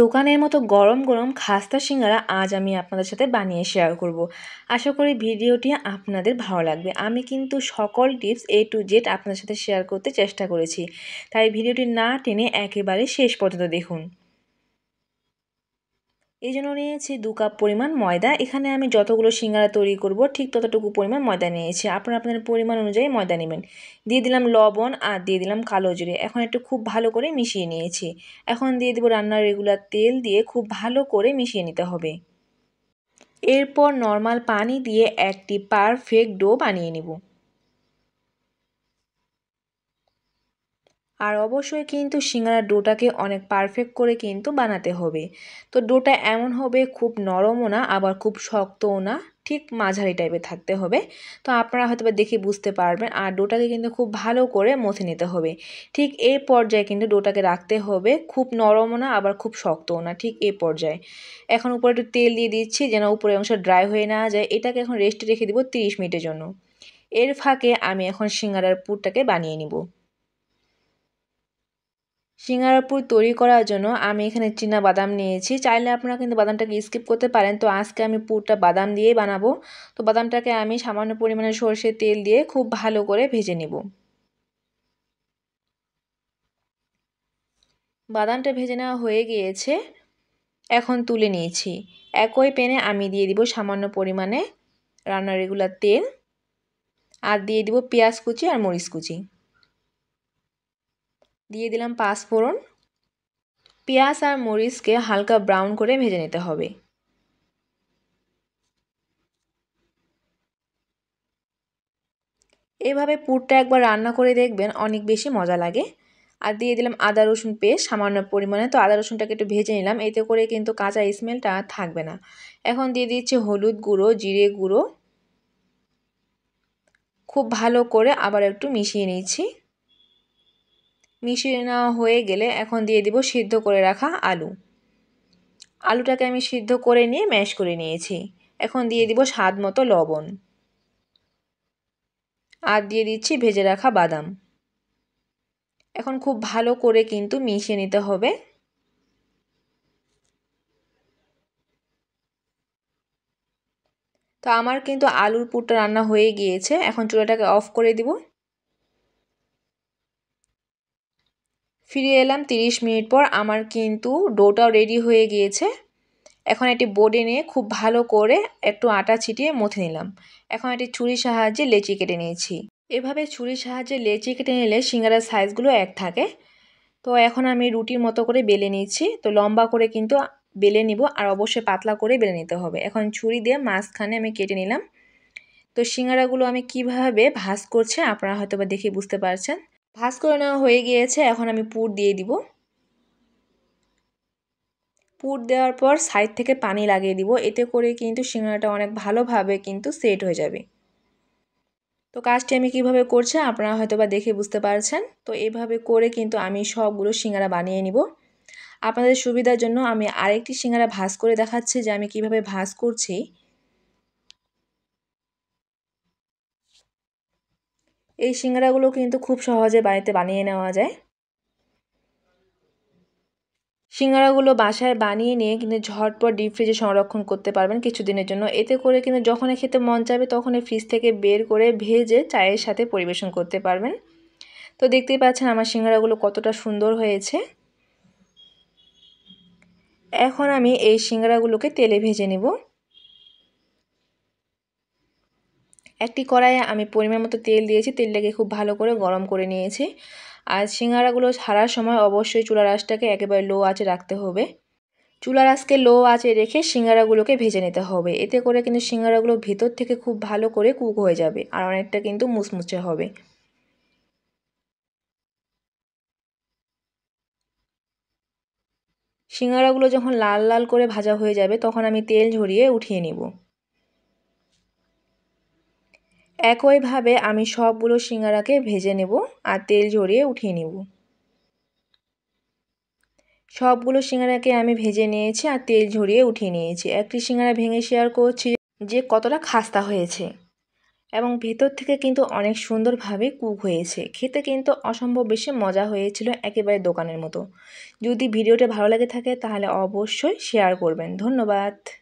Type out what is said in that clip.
দোকানের মতো গরম গরম খাস্তা সিঙ্গারা আজ আমি আপনাদের সাথে বানিয়ে শেয়ার করব। আশা করি ভিডিওটি আপনাদের ভালো লাগবে আমি কিন্তু সকল টিপস এ টু জেড আপনাদের সাথে শেয়ার করতে চেষ্টা করেছি তাই ভিডিওটি না টেনে একেবারে শেষ পর্যন্ত দেখুন এই জন্য নিয়েছি দু কাপ পরিমাণ ময়দা এখানে আমি যতগুলো সিঙ্গারা তৈরি করব ঠিক ততটুকু পরিমাণ ময়দা নিয়েছি আপনারা আপনাদের পরিমাণ অনুযায়ী ময়দা নেবেন দিয়ে দিলাম লবণ আর দিয়ে দিলাম কালো জিরে এখন একটু খুব ভালো করে মিশিয়ে নিয়েছি এখন দিয়ে দেবো রান্নার রেগুলার তেল দিয়ে খুব ভালো করে মিশিয়ে নিতে হবে এরপর নর্মাল পানি দিয়ে একটি পারফেক্ট ডো বানিয়ে নেব আর অবশ্যই কিন্তু সিঙ্গারার ডোটাকে অনেক পারফেক্ট করে কিন্তু বানাতে হবে তো ডোটা এমন হবে খুব নরমও না আবার খুব শক্তও না ঠিক মাঝারি টাইপের থাকতে হবে তো আপনারা হয়তো দেখে বুঝতে পারবেন আর ডোটাকে কিন্তু খুব ভালো করে মথে নিতে হবে ঠিক এই পর্যায়ে কিন্তু ডোটাকে রাখতে হবে খুব নরমও না আবার খুব শক্তও না ঠিক এই পর্যায়ে এখন উপরে একটু তেল দিয়ে দিচ্ছি যেন উপরে অংশ ড্রাই হয়ে না যায় এটাকে এখন রেস্টে রেখে দিব তিরিশ মিনিটের জন্য এর ফাঁকে আমি এখন সিঙ্গারার পুরটাকে বানিয়ে নিব সিঙ্গারাপুর পুর তৈরি করার জন্য আমি এখানে চীনা বাদাম নিয়েছি চাইলে আপনারা কিন্তু বাদামটাকে স্কিপ করতে পারেন তো আজকে আমি পুরটা বাদাম দিয়েই বানাবো তো বাদামটাকে আমি সামান্য পরিমাণে সর্ষের তেল দিয়ে খুব ভালো করে ভেজে নেব বাদামটা ভেজে নেওয়া হয়ে গিয়েছে এখন তুলে নিয়েছি একই প্যানে আমি দিয়ে দিব সামান্য পরিমাণে রান্নার রেগুলার তেল আর দিয়ে দিব পেঁয়াজ কুচি আর মরিচ কুচি দিয়ে দিলাম পাঁচ ফোড়ন পেঁয়াজ আর মরিচকে হালকা ব্রাউন করে ভেজে নিতে হবে এভাবে পুরটা একবার রান্না করে দেখবেন অনেক বেশি মজা লাগে আর দিয়ে দিলাম আদা রসুন পেস্ট সামান্য পরিমাণে তো আদা রসুনটাকে একটু ভেজে নিলাম এতে করে কিন্তু কাঁচা স্মেলটা থাকবে না এখন দিয়ে দিচ্ছি হলুদ গুঁড়ো জিরে গুঁড়ো খুব ভালো করে আবার একটু মিশিয়ে নিচ্ছি মিশিয়ে নেওয়া হয়ে গেলে এখন দিয়ে দিব সিদ্ধ করে রাখা আলু আলুটাকে আমি সিদ্ধ করে নিয়ে ম্যাশ করে নিয়েছি এখন দিয়ে দিব স্বাদ মতো লবণ আর দিয়ে দিচ্ছি ভেজে রাখা বাদাম এখন খুব ভালো করে কিন্তু মিশিয়ে নিতে হবে তো আমার কিন্তু আলুর পুরটা রান্না হয়ে গিয়েছে এখন চুলাটাকে অফ করে দিব ফিরে এলাম তিরিশ মিনিট পর আমার কিন্তু ডোটাও রেডি হয়ে গিয়েছে এখন একটি বোর্ডে নিয়ে খুব ভালো করে একটু আটা ছিটিয়ে মথে নিলাম এখন একটি ছুরির সাহায্যে লেচি কেটে নিয়েছি এভাবে ছুরির সাহায্যে লেচি কেটে নিলে সিঙ্গারার সাইজগুলো এক থাকে তো এখন আমি রুটির মতো করে বেলে নিচ্ছি তো লম্বা করে কিন্তু বেলে নিব আর অবশ্যই পাতলা করে বেলে নিতে হবে এখন ছুরি দিয়ে মাঝখানে আমি কেটে নিলাম তো সিঙ্গারাগুলো আমি কিভাবে ভাজ করছে আপনারা হয়তো বা দেখে বুঝতে পারছেন ভাজ করে নেওয়া হয়ে গিয়েছে এখন আমি পুর দিয়ে দিব পুর দেওয়ার পর সাইড থেকে পানি লাগিয়ে দিব এতে করে কিন্তু সিঙ্গাড়াটা অনেক ভালোভাবে কিন্তু সেট হয়ে যাবে তো কাজটি আমি কিভাবে করছি আপনারা হয়তো বা দেখে বুঝতে পারছেন তো এভাবে করে কিন্তু আমি সবগুলো সিঙ্গারা বানিয়ে নিব আপনাদের সুবিধার জন্য আমি আরেকটি সিঙ্গারা ভাজ করে দেখাচ্ছি যে আমি কিভাবে ভাজ করছি এই সিঙ্গারাগুলো কিন্তু খুব সহজে বাড়িতে বানিয়ে নেওয়া যায় সিঙ্গারাগুলো বাসায় বানিয়ে নিয়ে কিন্তু ঝটপট ডিপ ফ্রিজে সংরক্ষণ করতে পারবেন কিছুদিনের জন্য এতে করে কিন্তু যখনই খেতে মন চাবে তখনই ফ্রিজ থেকে বের করে ভেজে চায়ের সাথে পরিবেশন করতে পারবেন তো দেখতেই পাচ্ছেন আমার সিঙ্গারাগুলো কতটা সুন্দর হয়েছে এখন আমি এই সিঙ্গারাগুলোকে তেলে ভেজে নেব একটি কড়াইয়ে আমি পরিমাণ মতো তেল দিয়েছি তেলটাকে খুব ভালো করে গরম করে নিয়েছি আর সিঙ্গারাগুলো ছাড়ার সময় অবশ্যই চুলা আঁচটাকে একেবারে লো আঁচে রাখতে হবে চুলার আঁচকে লো আঁচে রেখে সিঙ্গারাগুলোকে ভেজে নিতে হবে এতে করে কিন্তু সিঙ্গারাগুলো ভেতর থেকে খুব ভালো করে কুক হয়ে যাবে আর অনেকটা কিন্তু মুচমুচে হবে সিঙ্গারাগুলো যখন লাল লাল করে ভাজা হয়ে যাবে তখন আমি তেল ঝরিয়ে উঠিয়ে নিব একইভাবে আমি সবগুলো সিঙ্গারাকে ভেজে নেব আর তেল ঝরিয়ে উঠিয়ে নেব সবগুলো সিঙ্গারাকে আমি ভেজে নিয়েছি আর তেল ঝরিয়ে উঠিয়ে নিয়েছি একটি সিঙ্গারা ভেঙে শেয়ার করছি যে কতটা খাস্তা হয়েছে এবং ভেতর থেকে কিন্তু অনেক সুন্দরভাবে কুক হয়েছে খেতে কিন্তু অসম্ভব বেশি মজা হয়েছিল একেবারে দোকানের মতো যদি ভিডিওটা ভালো লাগে থাকে তাহলে অবশ্যই শেয়ার করবেন ধন্যবাদ